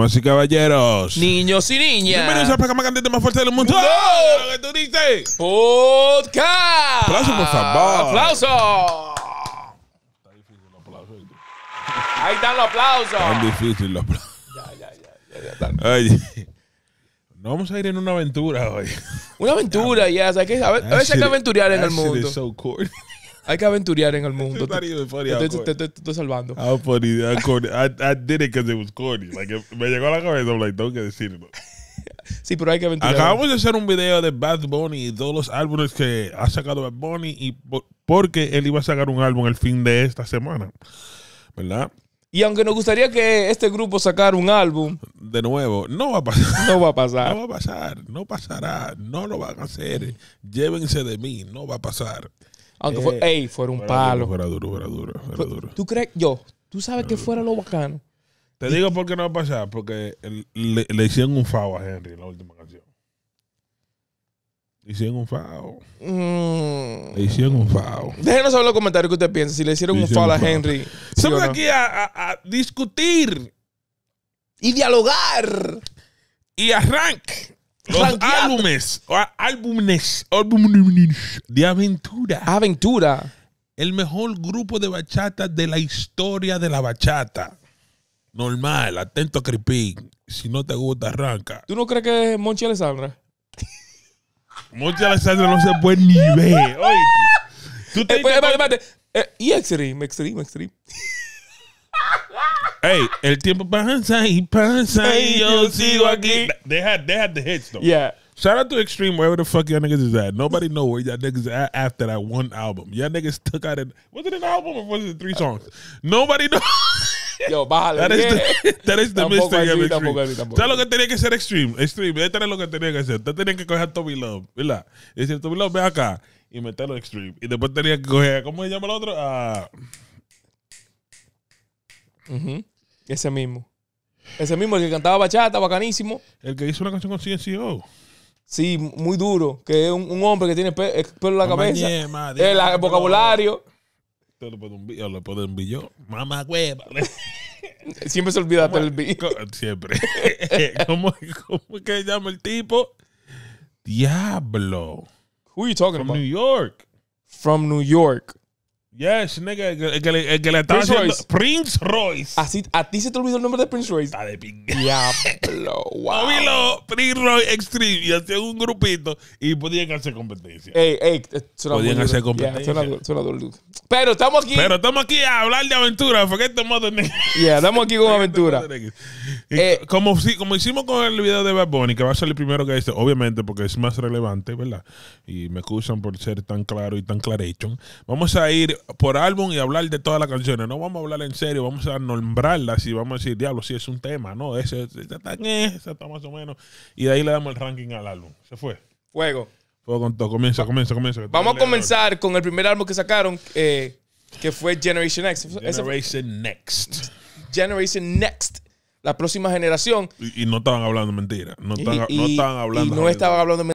Damas y caballeros. Niños y niñas. Bienvenidos al más cantante más fuerte del mundo. ¡No! que tú dices? ¡Podcast! ¡Aplauso, por favor! ¡Aplauso! Está difícil los aplausos. Ahí están los aplausos. Están difícil los aplausos. Ya, ya, ya. ya, ya están. Oye. Nos vamos a ir en una aventura hoy. Una aventura, ya. Yes. A, ver, a veces hay que aventurear en el mundo. Hay que aventurear en el mundo. estoy, salvando. funny. I, did it because it was corny. Like, me llegó a la cabeza, I'm like, tengo que decirlo. Sí, pero hay que aventurar. Acabamos de hacer un video de Bad Bunny y todos los álbumes que ha sacado Bad Bunny y porque él iba a sacar un álbum el fin de esta semana. ¿Verdad? Y aunque nos gustaría que este grupo sacara un álbum. De nuevo, no va a pasar. No va a pasar. No va a pasar. No pasará. No lo van a hacer. Llévense de mí. No va a pasar. Aunque eh, fue, ey, fuera un palo. Duro, fuera duro, fuera duro, fuera duro. ¿Tú crees? Yo, ¿tú sabes que fuera lo bacano? Te digo por qué no va a pasar, porque le, hicieron un fao a Henry en la última canción. Le hicieron un fao. Mm. Le hicieron un fao. Déjenos saber en los comentarios qué usted piensa. Si le hicieron un fao a Henry. aquí a, a discutir Y dialogar. y arranque. Los álbumes, álbumes, álbumes de aventura. Aventura. El mejor grupo de bachata de la historia de la bachata. Normal, atento a Creepy. Si no te gusta, arranca. ¿Tú no crees que es Monchi Alessandra? Monchi Alessandra no se buen nivel. Oye, tú te. Eh, pues, eh, y Extreme, Extreme, Extreme. hey, el tiempo pasa y pasa y yo sigo aquí. They had they had the hits though. Yeah. Shout out to Extreme, wherever the fuck y'all niggas is at. Nobody know where y'all niggas at after that one album. Y'all niggas took out it. was it an album or was it three songs? Nobody know. Yo, bájale. That is the, that is the mystery of Extreme. Así, ¿Sabes lo que tenía que ser Extreme? Extreme, este era lo que tenía que hacer. Ustedes tenían que coger a Toby Love, ¿verdad? Y decir, Toby Love, ve acá. Y meterlo a Extreme. Y después tenía que coger, ¿cómo se llama el otro? A... Uh, uh -huh. Ese mismo. Ese mismo, el que cantaba bachata, bacanísimo. El que hizo una canción con CNCO. Sí, muy duro. Que es un, hombre que tiene eh, pelo en la cabeza. el, eh, vocabulario. Te lo puedo enviar, lo puedo enviar yo. Mamá hueva. Siempre se olvida el B. Siempre. ¿Cómo, ¿Cómo que llama el tipo? Diablo. Who are you talking about? New York. From New York. Yes, nigga, el, el, que, le estaba Prince Royce. Prince Royce. Así, a ti se te olvidó el nombre de Prince Royce. Está de Ya, Diablo, wow. Prince Royce Extreme y hacían un grupito y podían hacer competencia. Ey, ey, eh, podían hacer competencia. Pero estamos aquí. Pero estamos aquí a hablar de aventura. Porque este modo Yeah, estamos aquí con aventuras. Eh, como, como hicimos con el video de Bad Bunny, que va a salir primero que este, obviamente, porque es más relevante, ¿verdad? Y me excusan por ser tan claro y tan clarechón. Vamos a ir por álbum y hablar de todas las canciones. No vamos a hablar en serio, vamos a nombrarlas y vamos a decir, diablo, si es un tema, ¿no? Ese, está está, ese está más o menos. Y de ahí le damos el ranking al álbum. Se fue. Fuego. Fuego con todo. Comienza, comienza, comienza. Vamos a comenzar con el primer álbum que sacaron, eh, que fue Generation Next. Generation Next. Generation Next. La próxima generación. Y, no estaban hablando mentira. No, estaban, no estaban hablando. mentiras no estaban hablando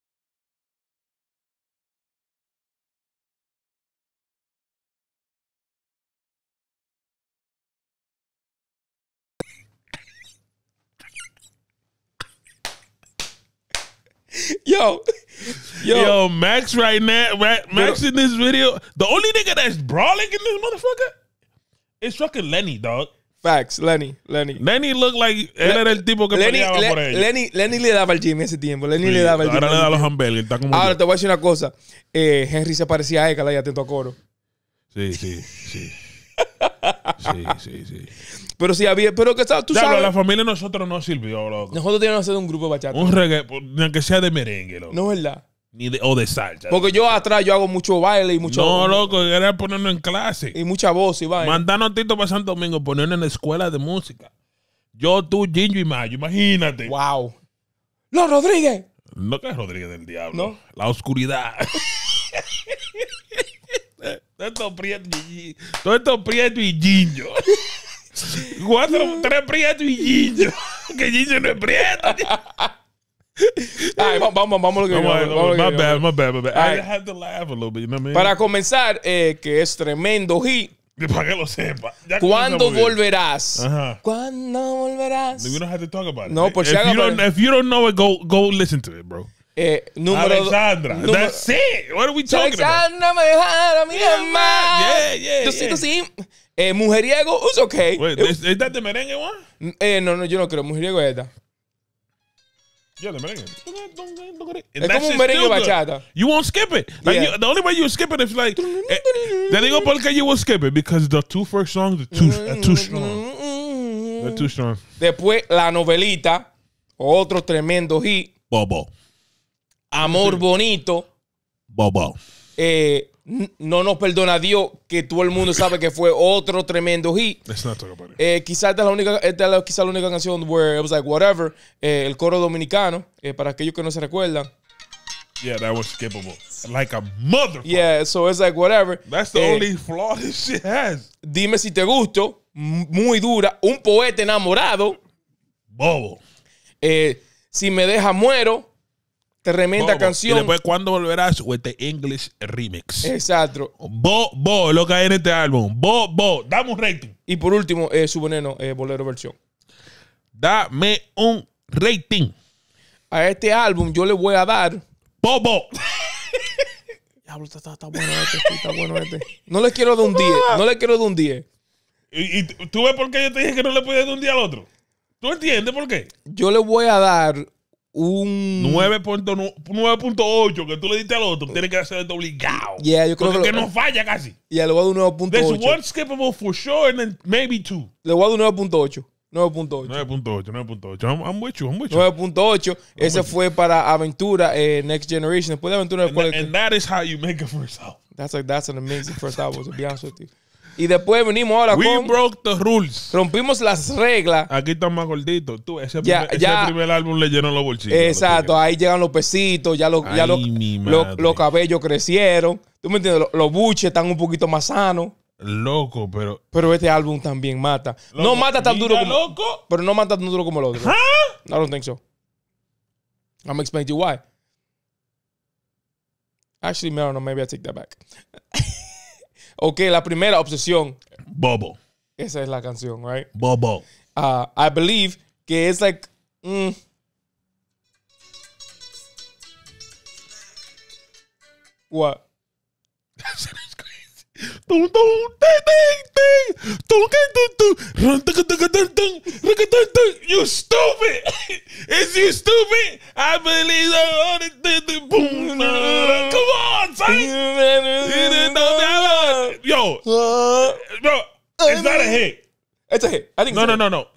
yo, Max right now, Max in this video, the only nigga that's brawling in this motherfucker is fucking Lenny, dog. Facts, Lenny, Lenny. Lenny look like él era el tipo que Lenny, peleaba por ahí. Lenny, Lenny le daba el gym ese tiempo. Lenny le daba el gym. Ahora le da los ahora te voy a decir una cosa. Eh, Henry se parecía a Ekala y atento a coro. Sí, sí, sí. Sí, sí, sí. Pero si había, pero que tú ya, sabes. la familia de nosotros no sirvió, loco. Nosotros teníamos que hacer un grupo de bachata. Un reggae, aunque sea de merengue, No es verdad. Ni de, o de salsa. Porque yo atrás yo hago mucho baile y mucho. No, loco, era ponernos en clase. Y mucha voz y baile. Mandarnos a Tito para Santo Domingo, ponernos en la escuela de música. Yo, tú, Ginjo y Mayo, imagínate. Wow. No, Rodríguez. No que es Rodríguez del Diablo. ¿No? La oscuridad. Todo esto prieto y Todo esto prieto y giño. Cuatro, tres prieto y giño. Que giño no es prieto. Ay, vamos, vamos, vamos. My my I had to laugh a little bit, you know Para comenzar, eh, que es tremendo hit. Para que lo sepa. ¿Cuándo volverás? Ajá. ¿Cuándo volverás? We don't have to talk about it. No, por pues si if, you don't, if you don't know it, go, go listen to it, bro. Eh, número Alexandra. That's it. What are we talking Alexandra about? me dejaron mi mamá. Yeah, yeah, yeah. sí. Eh, mujeriego, it's okay. Wait, ¿Es that the merengue one? Mm, eh, no, no, yo no creo. Mujeriego es esta. Yeah, the merengue. Es como un merengue bachata. You won't skip it. the only way you skip it is like. eh, te digo por qué you will skip it because the two first songs are too, are too strong. They're too strong. Después la novelita, otro tremendo hit. Bobo. Amor bonito. Bobo. Eh, no nos perdona Dios, que todo el mundo sabe que fue otro tremendo hit. Eh, quizás esta es la única, esta es la, la única canción where it was like whatever. Eh, el coro dominicano, eh, para aquellos que no se recuerdan. Yeah, that was capable. Like a motherfucker. Yeah, so it's like whatever. That's the only flaw this shit has. Dime si te gusto. Muy dura. Un poeta enamorado. Bobo. si me deja muero. Tremenda canción. Y después, ¿cuándo volverás? With English Remix. Exacto. Bo, bo, lo que hay en este álbum. Bo, bo. Dame un rating. Y por último, eh, su veneno, eh, bolero versión. Dame un rating. A este álbum yo le voy a dar. Bobo. Diablo, está, bueno este, está bueno este. No le quiero de un 10. No le quiero de un 10. ¿Y, tú ves por qué yo te dije que no le podía de un día al otro? ¿Tú entiendes por qué? Yo le voy a dar un 9.8 que tú le diste al otro, tiene que hacer esto obligado. Yeah, yo creo Porque que, lo, que no falla casi. Y yeah, le voy a dar un 9.8. There's one skippable for sure and then maybe two. Le voy a dar un 9.8. 9.8. 9.8, 9.8. I'm, with you, I'm with you. 9.8. Ese fue para Aventura, eh, Next Generation. Después de Aventura, and, that, and that is how you make a first album. That's, a, that's an amazing first album, to be honest with you. Y después venimos ahora We broke the rules. Rompimos las reglas. Aquí están más gorditos. ese, primer, álbum le llenó los bolsillos. Exacto, ahí llegan los pesitos, ya los, cabellos crecieron. ¿Tú me entiendes? Los, buches están un poquito más sanos. Loco, pero. Pero este álbum también mata. no mata tan duro como. Loco. Pero no mata tan duro como el otro. No, ¿Ah? I don't think so. I'm explaining to you why. Actually, no, no, maybe I take that back. Ok, la primera obsesión. Bobo. Esa es la canción, right? Bobo. Uh, I believe que es like. Mm. what? You stupid. Is you stupid? I believe all the boom. Come on, son. Yo. Uh, Bro, it's not a uh, hit. It's a hit. I think No, no, no, no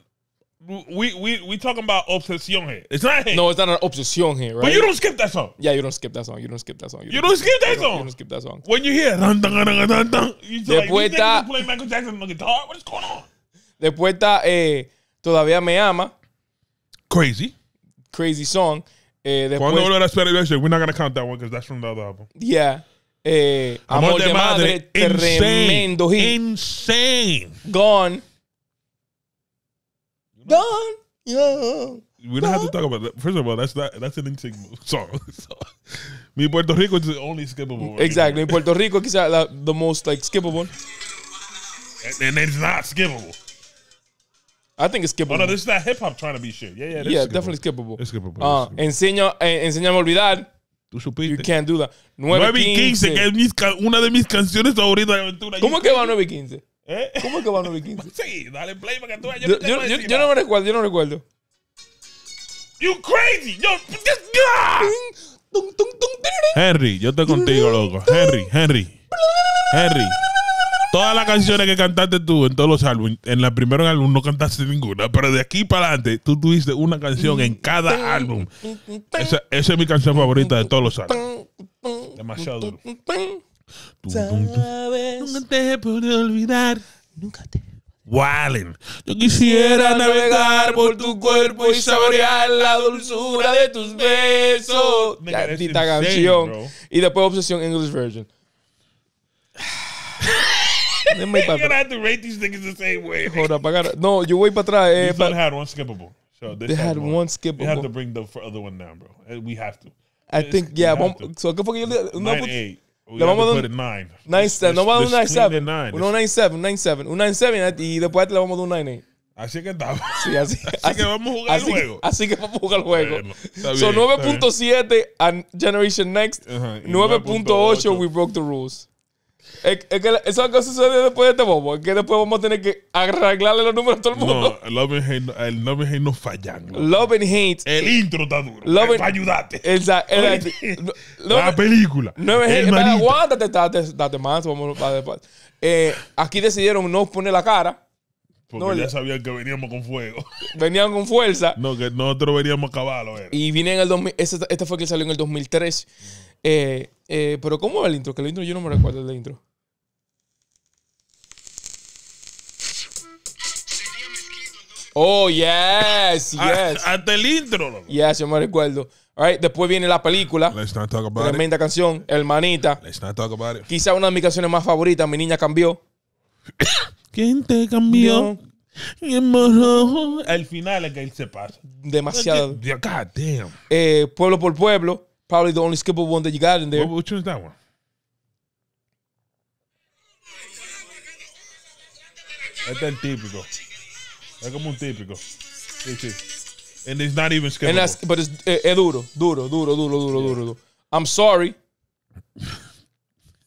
we we we talking about obsession here. It's not hate. No, it's not an obsession here, right? But you don't skip that song. Yeah, you don't skip that song. You don't skip that song. You, you don't, skip, skip that song. Don't, you don't skip that song. When you hear dun, dun, dun, dun, dun, you just Después like, está, play Michael Jackson on the guitar. What is going on? Después está eh, todavía me ama. Crazy. Crazy song. Eh, después, Cuando hablo de la we're not gonna count that one because that's from the other album. Yeah. Eh, amor, amor de madre, madre tremendo hit. Insane. Gone. Don. Yo. We don't have to talk about that. First of all, that's not that's an insane song. so, me Puerto Rico is the only skippable. One. Exactly. In Puerto Rico, is like, the most like skippable. And, and it's not skippable. I think it's skippable. Oh, no, this is that hip hop trying to be shit. Yeah, yeah, yeah, definitely skippable. It's skippable. Uh, ah, skippable. Enseño, eh, a olvidar. Tú supiste. You can't do that. 915. y que es mis, una de mis canciones favoritas de aventura. ¿Cómo que va 915? y ¿Cómo es que va 9 y sí, dale play para que tú veas. Yo, no, yo no me recuerdo, yo no recuerdo. You crazy. Yo, Henry, yo estoy contigo, loco. Henry, Henry. Henry. Todas las canciones que cantaste tú en todos los álbumes, en la primera álbum no cantaste ninguna, pero de aquí para adelante tú tuviste una canción en cada álbum. Esa, esa es mi canción favorita de todos los álbumes. Demasiado duro. ¿Sabes? Nunca te podré olvidar. Nunca te. Wallen, yo quisiera navegar por tu cuerpo y saborear la dulzura de tus besos. Maldita canción. Bro. Y después Obsesión English Version. You're gonna have to rate these niggas the same way. Hold up, I gotta. No, you voy para atrás. Eh, This had one skippable. So this they had, had one, one skippable. We have to bring the other one down, bro. Eh, we have to. I it's, think, yeah. One, so, ¿qué fue que yo le. Nine, eight. We le vamos a dar nine. Nine No vamos a dar un 9-7. Un 9-7, un 9 Un 9-7 y después le vamos a dar un 9-8. Así que estamos. Sí, así, así, así, que vamos a jugar así, el juego. Así que vamos a jugar el juego. Bueno, Son 9.7 a Generation Next. Uh -huh, 9.8 We Broke the Rules. Es, que eso es lo que sucede después de este bobo. Es que después vamos a tener que arreglarle los números a todo el mundo. No, Love and Hate, el Love eh, and Hate no fallan. Love and Hate. El intro está duro. Love Exacto. Eh, la película. No aguántate, date, más. Vamos eh, aquí decidieron no poner la cara. Porque ya sabían que veníamos con fuego. Venían con fuerza. No, que nosotros veníamos a caballo. Y viene en el 2000. Este, fue que salió en el 2003. Eh, eh, pero ¿cómo es el intro? Que el intro yo no me recuerdo el intro. Oh, yes, ah, yes. Hasta el intro. Yes, yo me recuerdo. después viene la película. tremenda canción, Hermanita. Let's not talk Quizá una de mis canciones más favoritas, Mi Niña Cambió. ¿Quién te cambió? El final es que él se pasa. Demasiado. Eh, pueblo por pueblo. Probably the only skippable one that you got in there. which one's that one? That's tan típico. Es como un típico. Sí, sí. And it's not even skippable. And that's, but it's eh, eh, duro, duro, duro, duro, duro, duro, duro. I'm sorry.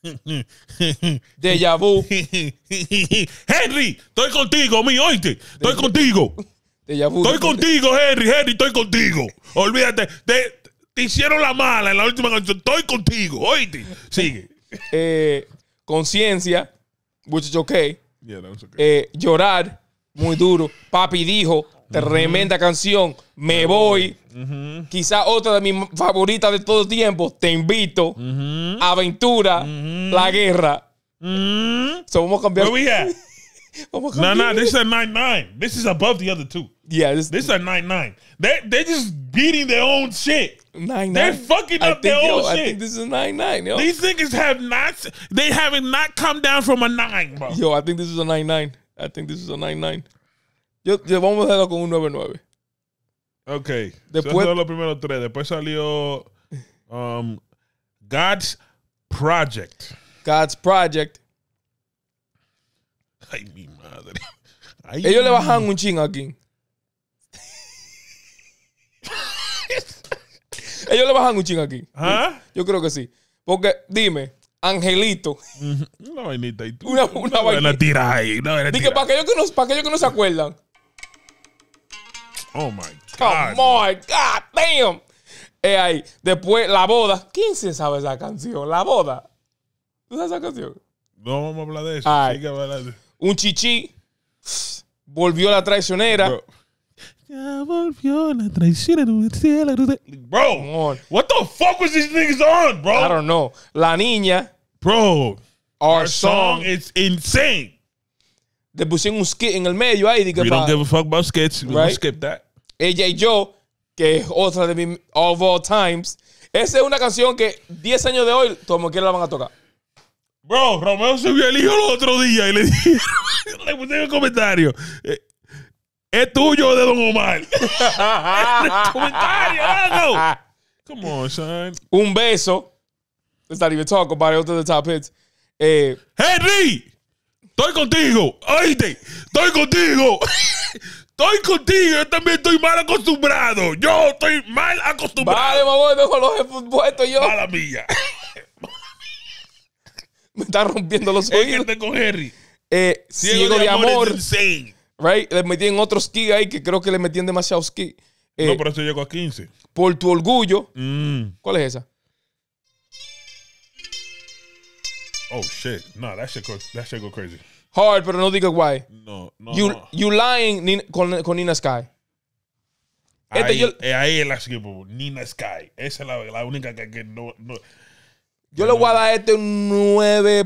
Deja vu. Henry, estoy contigo, mi, oíste. Estoy contigo. Deja vu. Estoy contigo, Henry, Henry, estoy contigo. Olvídate. De, Te hicieron la mala en la última canción. Estoy contigo, oíste. Sigue. Eh, conciencia, which is okay. Yeah, that was okay. Eh, llorar, muy duro. Papi dijo, tremenda canción, me voy. Quizá otra de mis favoritas de todo tiempo, Te invito. Aventura, La Guerra. So vamos a cambiar. Where No, no, this is a 9 This is above the other two. yeah, this this a nine nine. They they just beating their own shit. Nine nine. They fucking up think, their yo, shit. I think this is a nine nine. Yo. These niggas have not. They haven't not come down from a nine, bro. Yo, I think this is a nine nine. I think this is a nine nine. Yo, llevamos a con un 9-9. Ok. Después de los primeros tres. Después salió um, God's Project. God's Project. Ay, mi madre. Ay, Ellos mi... le bajan un ching aquí. Ellos le bajan un ching aquí. ¿Ah? Yo creo que sí. Porque, dime, Angelito. Una vainita. Y tú, una, una, una vainita. Una tira ahí. Una para aquellos que, no, aquellos que no se acuerdan. Oh, my God. Oh, my God. Damn. Es ahí. Después, La Boda. ¿Quién se sabe esa canción? La Boda. ¿Tú sabes esa canción? No vamos a hablar de eso. Sí que hablar de... Un chichi. Volvió la traicionera. Ya volvió la traición en un cielo. Bro, what the fuck was these niggas on, bro? I don't know. La niña. Bro, our, song, is insane. Le pusieron un skit en el medio ahí. We don't give a fuck about skits. We right? skip that. Ella y yo, que es otra de mis of all times. Esa es una canción que 10 años de hoy, como quiera la van a tocar. Bro, Romeo vio el hijo el otro día y le, dije, le puse en el comentario. Eh, es tuyo de Don Omar. comentario, no. Come on, son. Un beso. Let's not even talk about it. To the top hits. Eh, Henry, estoy contigo. Oíste, estoy contigo. Estoy contigo, yo también estoy mal acostumbrado. Yo estoy mal acostumbrado. Vale, mamá, dejo los puestos yo. Mala mía. Me está rompiendo los oídos. Este con Henry. Eh, ciego, ciego, de, amor. amor right? Le metían otros ski ahí que creo que le metían demasiados ski. no, eh, por eso llegó a 15. Por tu orgullo. Mm. ¿Cuál es esa? Oh shit. No, that shit, go, that shit go crazy. Hard, pero no diga guay. No, no. You, you lying con, con, Nina Sky. Este ahí, eh, ahí es la Nina Sky. Esa es la, la única que, no, no, Yo le voy a dar este un 9.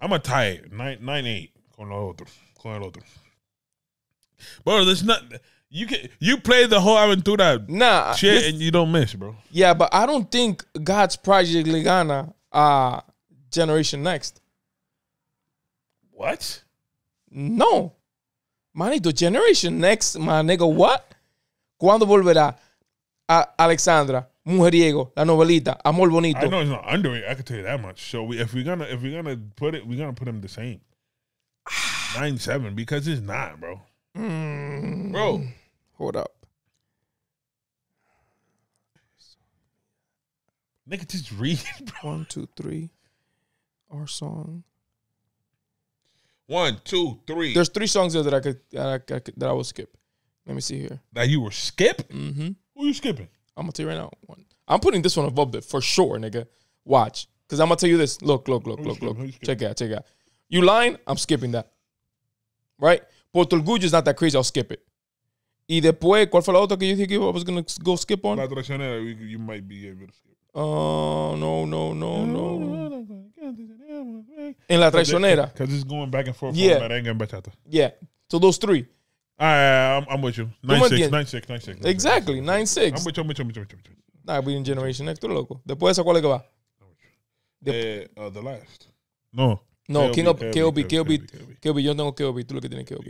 I'm a tie. 9.8. con con el otro. Bro, there's not you can you play the whole aventura nah, shit this, and you don't miss, bro. Yeah, but I don't think God's Project Ligana uh Generation Next. What? No. Manito, Generation Next, my nigga, what? ¿Cuándo volverá? A Alexandra, Mujeriego, la novelita, Amor Bonito. I know it's not it, I can tell you that much. So we, if we're gonna if we're gonna put it, we're gonna put them the same. 97 because it's not, bro. Mm. Bro. Hold up. Nigga, just read, bro. One, two, three. Our song. One, two, three. There's three songs there that I could that I, I could, that I will skip. Let me see here. That you were skip? Mm-hmm. Who you skipping? I'm gonna tell you right now. One. I'm putting this one above it for sure, nigga. Watch, cause I'm gonna tell you this. Look, look, look, look, look. Check out, check out. You lying? I'm skipping that. Right? Puerto Orgullo is not that crazy. I'll skip it. Y después, ¿cuál fue la otra que yo dije I was going to go skip on? La traicionera, you might be able to skip. Oh, no, no, no, no. En La Traicionera. Because it's going back and forth yeah. merengue and bachata. Yeah. So those three. I, I'm, I'm with you. 9-6, 9-6, 9-6. Exactly, 9-6. I'm with you, I'm with you, I'm with you. I'm with you. Nah, we in Generation X, tú loco. Después de esa, ¿cuál es que va? eh, uh, the last. No. No, KOB, KOB, yo tengo KOB, tú lo que tienes KOB.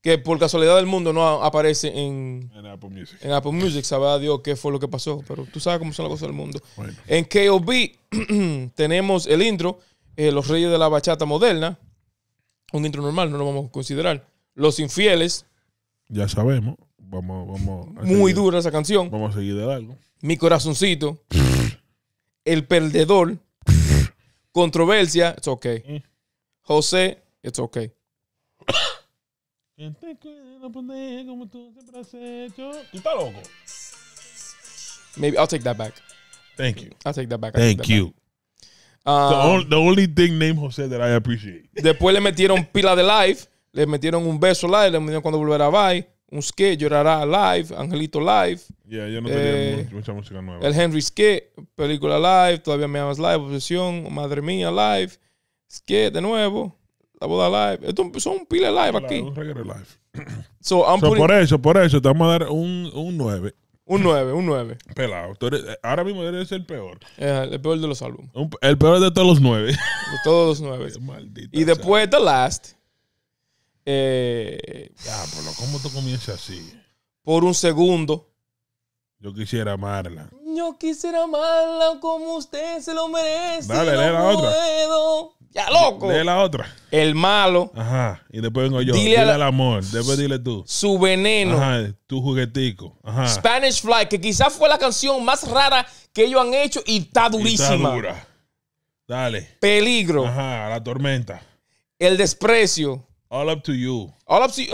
Que por casualidad del mundo no aparece en, Apple Music. En Apple Music, sabrá Dios qué fue lo que pasó, pero tú sabes cómo son las cosas del mundo. En KOB tenemos el intro, Los Reyes de la Bachata Moderna, un intro normal, no lo vamos a considerar. Los Infieles. Ya sabemos, vamos, vamos Muy dura esa canción. Vamos a seguir de largo. Mi corazoncito. el Perdedor. Controversia, it's okay. José, it's okay. ¿Estás loco? Maybe I'll take that back. Thank you. I'll take that back. Thank you. Um, the, only, the, only, thing named José that I appreciate. Después le metieron pila de live, le metieron un beso live, le metieron cuando a bye un skate, Llorará live, Angelito live. Yeah, yo no tenía eh, mucha música nueva. El Henry Skate, película live, Todavía me amas live, Obsesión, Madre Mía live, Skate, de nuevo, La Boda live. Esto son pile live aquí. Un reggae live. so, por eso, por eso, te vamos a dar un, un 9. Un 9, un 9. Pelado. ahora mismo eres el peor. el peor de los álbumes. el peor de todos los 9. De todos los 9. y después The Last. Eh, ya, pero ¿cómo tú comienzas así? Por un segundo. Yo quisiera amarla. Yo quisiera amarla como usted se lo merece. Dale, lee la otra. Ya loco. Lee la otra. El malo. Ajá. Y después vengo yo. Dile, amor. Después dile tú. Su veneno. Ajá. Tu juguetico. Spanish Fly, que quizás fue la canción más rara que ellos han hecho y está durísima. Dale. Peligro. Ajá. La tormenta. El desprecio. All Up To You. All Up To You.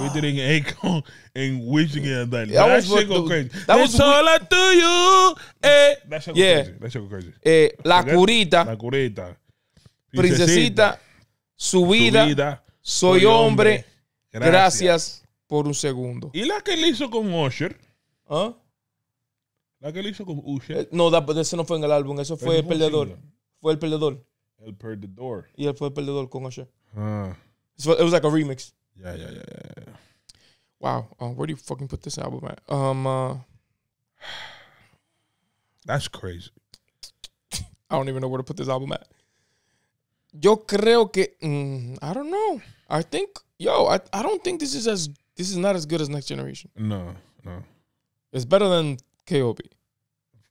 We did it in Akon and Wichita. That, that shit go crazy. That was All Up To You. Eh. That shit go yeah. crazy. That shit go crazy. Eh, la curita. La curita. Princesita. su vida. Su vida soy, hombre. Gracias. gracias. por un segundo. ¿Y la que le hizo con Usher? ¿Ah? La que le hizo con Usher. Eh, no, that, ese no fue en el álbum. Eso fue El Perdedor. Fue El Perdedor. El Perdedor. Y él fue El Perdedor con Usher. Ah. So it was like a remix. Yeah, yeah, yeah, yeah. yeah. Wow. Uh, where do you fucking put this album at? Um. Uh, That's crazy. I don't even know where to put this album at. Yo creo que mm, I don't know. I think yo, I, I don't think this is as this is not as good as Next Generation. No, no. It's better than KOB.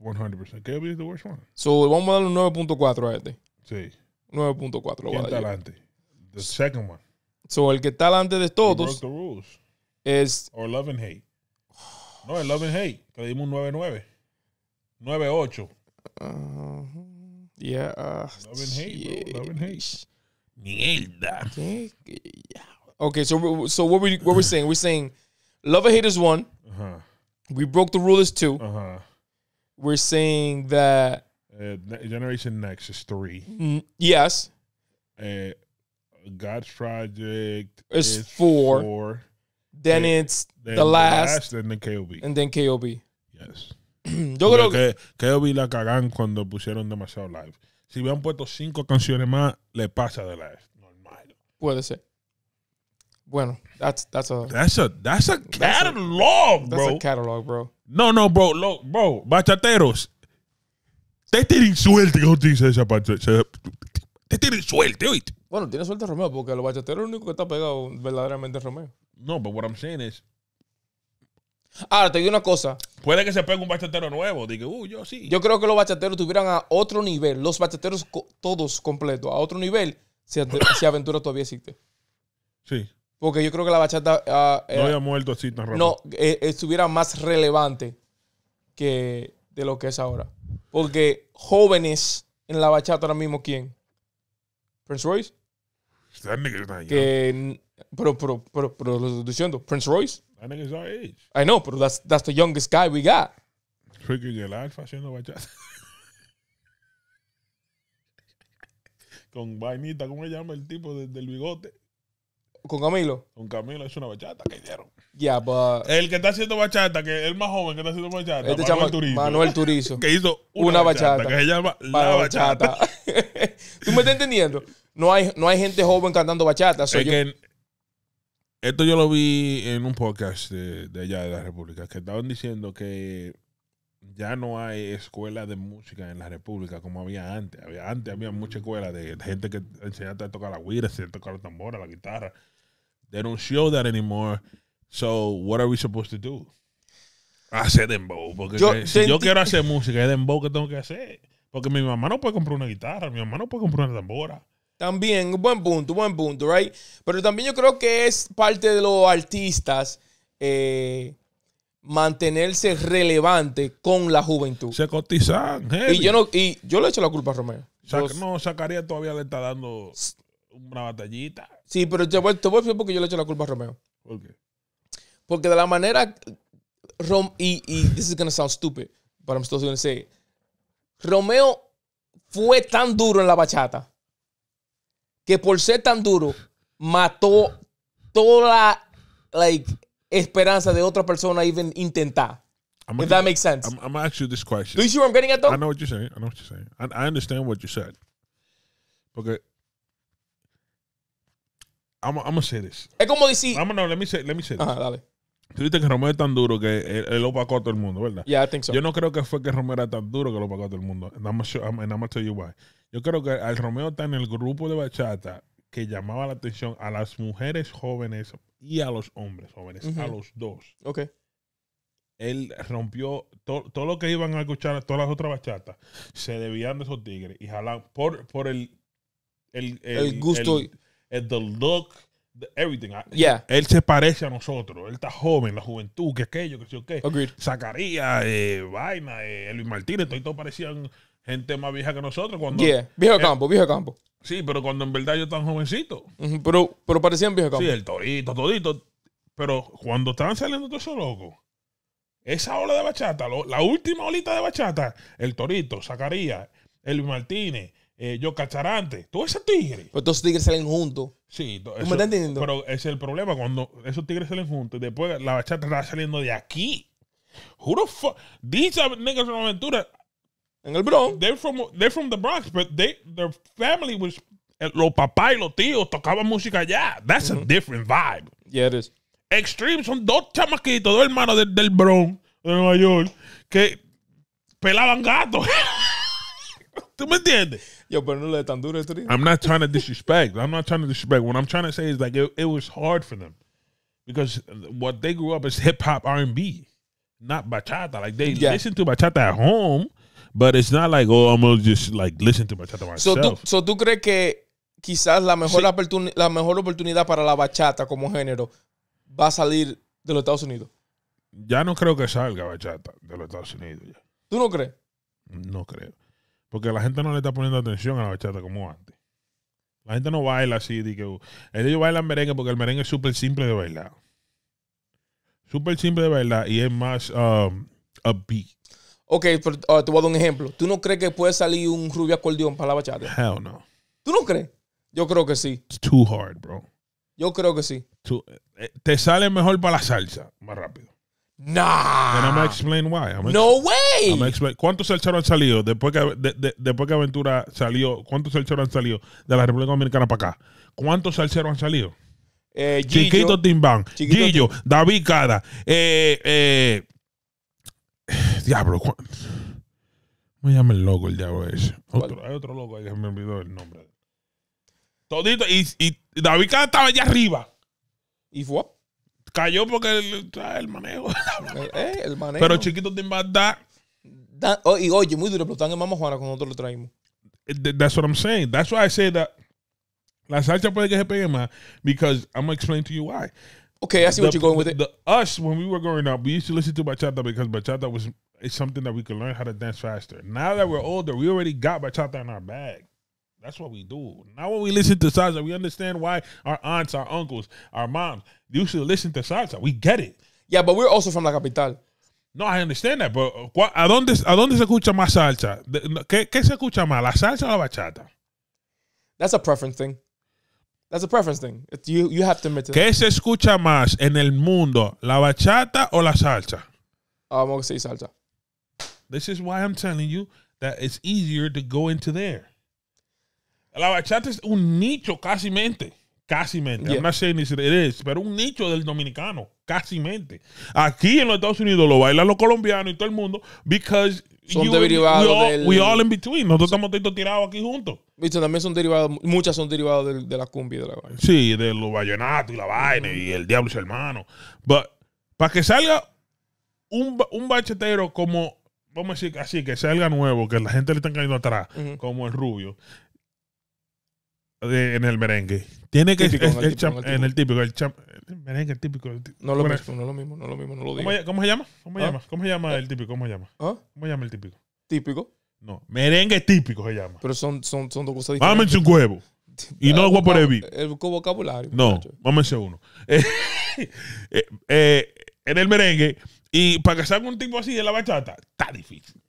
100%. KOB is the worst one. So vamos a darle un 9.4 a este. Sí. 9.4. ¿Quién está The second one. So, el que está delante de todos es. Or love and hate. No, el love and hate, que le dimos un 9-9. Uh, uh-huh. yeah. Uh, love and hate, yeah. Bro. Love and hate. Mierda. Okay, okay so, so what, we, what we're saying? We're saying love and hate is one. Uh-huh. We broke the rule is 2 uh-huh. We're saying that. Uh, Generation Next is three. Mm, yes. Uh, God's Project It's is four. four. Then, it's then the last, last, and then KOB. And then KOB. Yes. Yo creo que, KOB la cagan cuando pusieron demasiado live. Si hubieran puesto cinco canciones más, le pasa de live. Normal. Puede ser. Bueno, that's that's a that's a that's a catalog, that's a, bro. That's a catalog, bro. No, no, bro, lo, bro, bachateros. they tienen suerte que they utilizan esa parte. Ustedes tienen suerte, oíste. Bueno, tiene suerte Romeo, porque los bachateros es el único que está pegado verdaderamente Romeo. No, but what I'm saying is. Ahora, te digo una cosa. Puede que se pegue un bachatero nuevo. Digo, uh, yo sí. Yo creo que los bachateros tuvieran a otro nivel. Los bachateros todos completos, a otro nivel, si, Aventura todavía existe. Sí. Porque yo creo que la bachata. Ah, eh, no muerto así No, eh, estuviera más relevante que de lo que es ahora. Porque jóvenes en la bachata ahora mismo, ¿quién? Prince Royce. That nigga's not young. Que, pero, pero, pero, pero lo estoy diciendo, Prince Royce. That nigga's our age. I know, pero that's, that's the youngest guy we got. Ricky Alfa haciendo bachata. Con vainita, ¿cómo se llama el tipo de, del bigote? Con Camilo. Con Camilo es una bachata que hicieron. Pues, el que está haciendo bachata, que el más joven que está haciendo bachata, este Manuel, Turizo, Manuel Turizo. Que hizo una, bachata, Que se llama La Bachata. ¿Tú me estás entendiendo? No hay, no hay gente joven cantando bachata. Soy esto yo lo vi en un podcast de, allá de la República, que estaban diciendo que ya no hay escuela de música en la República como había antes. Había, antes había mucha escuela de, gente que enseñaba a tocar la guira, a tocar tambor, a la guitarra. They don't show that anymore. So, what are we supposed to do? Hacer dembow. Porque yo, si yo quiero hacer música, es dembow que tengo que hacer. Porque mi mamá no puede comprar una guitarra, mi mamá no puede comprar una tambora. También, buen punto, buen punto, right? Pero también yo creo que es parte de los artistas eh, mantenerse relevante con la juventud. Se cotizan, Y yo no, y yo le echo la culpa a Romeo. no, Zacarías todavía le está dando una batallita. Sí, pero te te voy a decir porque yo le echo la culpa a Romeo. ¿Por qué? Porque de la manera. y, y this is going to sound stupid, but I'm still going to say it. Romeo fue tan duro en la bachata que por ser tan duro mató toda like, esperanza de otra persona even intentar. I'm if that makes sense. I'm, I'm gonna ask you this question. Do you see where I'm getting at though? I know what you're saying. I know what you're saying. I, I understand what you said. Okay. I'm, I'm gonna say this. Es como decir. I'm let me say let me say this. Tú dices que Romeo es tan duro que lo pagó opacó a todo el mundo, ¿verdad? Yo no creo que fue que Romeo era tan duro que lo opacó a todo el mundo. Yo creo que al Romeo está en el grupo de bachata que llamaba la atención a las mujeres jóvenes y a los hombres jóvenes, a mm-hmm. los dos. Ok. Él rompió todo lo que iban a escuchar, todas las otras bachatas, se debían de esos tigres y por, por el, el, gusto. El, el, look everything. Ah, él se parece a nosotros. Él está joven, la juventud, que aquello, que sé yo qué. Zacarías, eh, Vaina, eh, Luis Martínez, todos, parecían gente más vieja que nosotros. Cuando Viejo eh, campo, viejo campo. Sí, pero cuando en verdad yo tan jovencito. pero, pero parecían viejo campo. Sí, el torito, todito. Pero cuando estaban saliendo todos esos locos, esa ola de bachata, la última olita de bachata, el torito, Zacarías, Luis Martínez. Eh, yo cacharante, todos esos tigres. Pero todos esos tigres salen juntos. Sí, me estás Pero es el problema cuando esos tigres salen juntos y después la bachata está saliendo de aquí. fuck? these niggas from Aventura. En el Bronx. They're from, they're from the Bronx, but they, their family was. Eh, los papás y los tíos tocaban música allá. That's a different vibe. Yeah, it is. Extreme son dos chamaquitos, dos hermanos del Bronx, de Nueva York, que pelaban gatos. ¿Tú me entiendes? Yo, pero no le tan duro esto. I'm not trying to disrespect. I'm not trying to disrespect. What I'm trying to say is like it, was hard for them because what they grew up is hip hop R&B not bachata. Like they listen to bachata at home, but it's not like oh I'm gonna just like listen to bachata myself. So, tú, crees que quizás la mejor la mejor oportunidad para la bachata como género va a salir de los Estados Unidos. Ya no creo que salga bachata de los Estados Unidos. Ya. ¿Tú no crees? No creo. Porque la gente no le está poniendo atención a la bachata como antes. La gente no baila así. De que, eh, ellos bailan merengue porque el merengue es súper simple de bailar. Súper simple de bailar y es más um, upbeat. Ok, pero uh, te voy a dar un ejemplo. ¿Tú no crees que puede salir un rubio acordeón para la bachata? Hell no. ¿Tú no crees? Yo creo que sí. too hard, bro. Yo creo que sí. Eh, te sale mejor para la salsa, más rápido. Nah. no way. ¿Cuántos han salido después que, después que Aventura salió? ¿Cuántos salcheros han salido de la República Dominicana para acá? ¿Cuántos salcheros han salido? Eh, Chiquito Timbán, Gillo, David Cada, eh, eh, diablo, me llama el loco el diablo ese. Otro, hay otro loco ahí que me olvidó el nombre. Todito, y, y David Cada estaba allá arriba. Y fue Cayó porque el, ah, el manejo. eh, el manejo. Pero chiquito Timbal da. oh, y oye, muy duro, pero en Mama Juana cuando nosotros lo traímos. Eh, that's what I'm saying. That's why I say that. La salsa puede que se pegue más because I'm gonna explain to you why. Okay, I see the, what you're going with it. The, the, us when we were growing up, we used to listen to bachata because bachata was it's something that we could learn how to dance faster. Now that we're older, we already got bachata in our bag. That's what we do. Now when we listen to Saza, we understand why our aunts, our uncles, our moms used to listen to Saza. We get it. Yeah, but we're also from La Capital. No, I understand that, but ¿a dónde, a dónde se escucha más salsa? ¿Qué, ¿Qué se escucha más, la salsa o la bachata? That's a preference thing. That's a preference thing. It's, you, you have to admit to ¿Qué se escucha más en el mundo, la bachata o la salsa? Uh, I'm going to say salsa. This is why I'm telling you that it's easier to go into there. La bachata es un nicho casi mente. Casi mente. es, it pero un nicho del dominicano. Casi mente. Aquí en los Estados Unidos lo bailan los colombianos y todo el mundo. Because son derivados we all, in between. Nosotros estamos estamos tirados aquí juntos. Viste, también son derivados, muchas son derivados de, la cumbia y de la vaina. Sí, de los vallenatos y la vaina y el diablo y su hermano. Pero para que salga un, un bachetero como, vamos a decir así, que salga nuevo, que la gente le está cayendo atrás, como el rubio, en el merengue. Tiene que en, el típico, en, el merengue, el típico. No, lo mismo, no lo mismo, no lo mismo, no lo digo. ¿Cómo, se llama? ¿Cómo se ¿Ah? llama? ¿Cómo se llama ¿Eh? el típico? ¿Cómo se llama? ¿Ah? ¿Cómo se llama el típico? Típico. No, merengue típico se llama. Pero son, son, son dos cosas diferentes. Mámense un huevo. Y no agua por a El vocabulario. No, mámense uno. Eh, eh, en el merengue. Y para que salga un tipo así de la bachata, está difícil.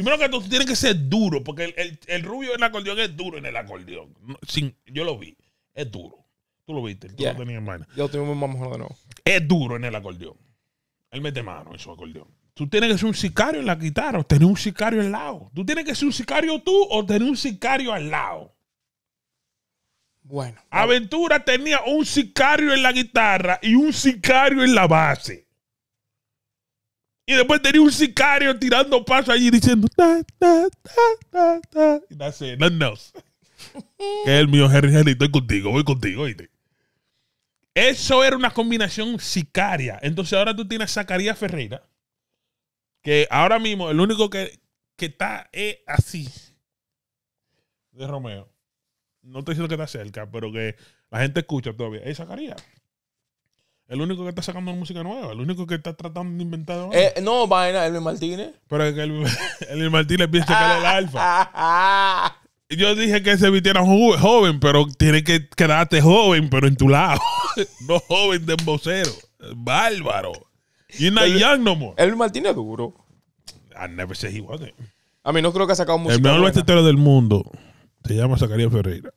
Primero que tú tienes que ser duro, porque el, el, rubio en el acordeón es duro en el acordeón. Sin, yo lo vi, es duro. Tú lo viste, tú lo tenías en mano. Yo tengo mejor de nuevo. Es duro en el acordeón. Él mete mano en su acordeón. Tú tienes que ser un sicario en la guitarra o tener un sicario al lado. Tú tienes que ser un sicario tú o tener un sicario al lado. Bueno. Aventura tenía un sicario en la guitarra y un sicario en la base. Y después tenía un sicario tirando paso allí diciendo. Y no sé no. que es el mío, Jerry Henry, estoy contigo, voy contigo, oíste. Eso era una combinación sicaria. Entonces ahora tú tienes a Zacarías Ferreira, que ahora mismo el único que, está es así de Romeo. No estoy diciendo que está cerca, pero que la gente escucha todavía. Es Zacarías. El único que está sacando música nueva, el único que está tratando de inventar. Eh, no, vaina, Elvin Martínez. Pero es que Elvin Martínez piensa que era el alfa. Ah, ah. Yo dije que se vistiera joven, pero tiene que quedarte joven, pero en tu lado. no joven de vocero. Bárbaro. Y not young no more. Elvin Martínez duro. I never said he wasn't. A mí no creo que ha sacado música. El mejor baterista del mundo se llama Zacarías Ferreira.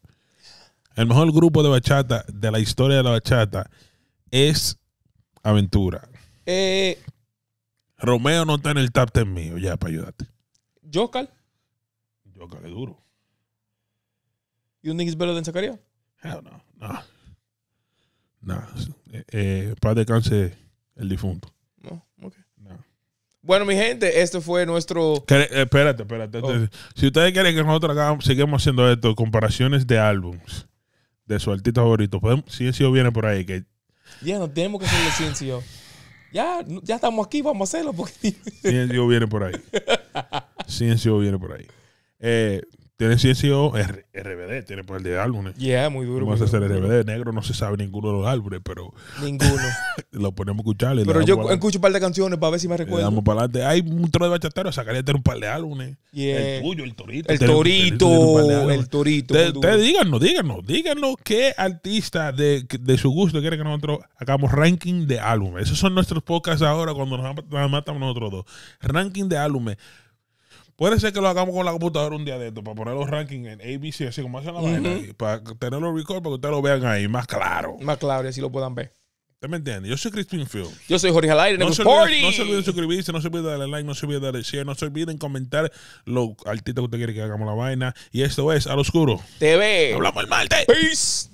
El mejor grupo de bachata de la historia de la bachata es aventura. Eh, Romeo no está en el top mío, ya, para ayudarte. ¿Jokal? Jokal es duro. ¿Y un es Velo de Zacarías? Hell no, no. No. Eh, eh, para descanse el difunto. No, ok. No. Bueno, mi gente, esto fue nuestro. espérate, oh. espérate. Si ustedes quieren que nosotros seguimos sigamos haciendo esto, comparaciones de álbums de su artista favorito, podemos, si eso viene por ahí, que ya no tenemos que hacerle ciencia. ya, ya estamos aquí, vamos a hacerlo. Porque... Ciencio viene por ahí. Ciencio viene por ahí. Eh, tiene CCO, RBD, tiene un par de álbumes. Yeah, muy duro. Vamos a hacer RBD. Negro no se sabe ninguno de los álbumes, pero. Ninguno. lo ponemos a escuchar. pero yo escucho un par de canciones para ver si me recuerdo. damos para adelante. Hay un trozo de bachatero, sacaría tener un par de álbumes. El tuyo, el Torito. El Torito. el Torito. Ustedes díganos, díganos, díganos qué artista de, de su gusto quiere que nosotros hagamos ranking de álbumes. Esos son nuestros podcasts ahora cuando nos matamos nosotros dos. Ranking de álbumes. Puede ser que lo hagamos con la computadora un día de esto para poner los rankings en ABC, así como hacen la vaina, para tener los record para que ustedes lo vean ahí más claro. Más claro y así lo puedan ver. ¿Te me entiendes? Yo soy Crispin Field. Yo soy Jorge Alaire. No, se olviden, no se olviden suscribirse, no se olviden darle like, no se olviden darle share, no se olviden comentar lo artistas que usted quiere que hagamos la vaina. Y esto es Al Oscuro TV. Hablamos el martes. Peace.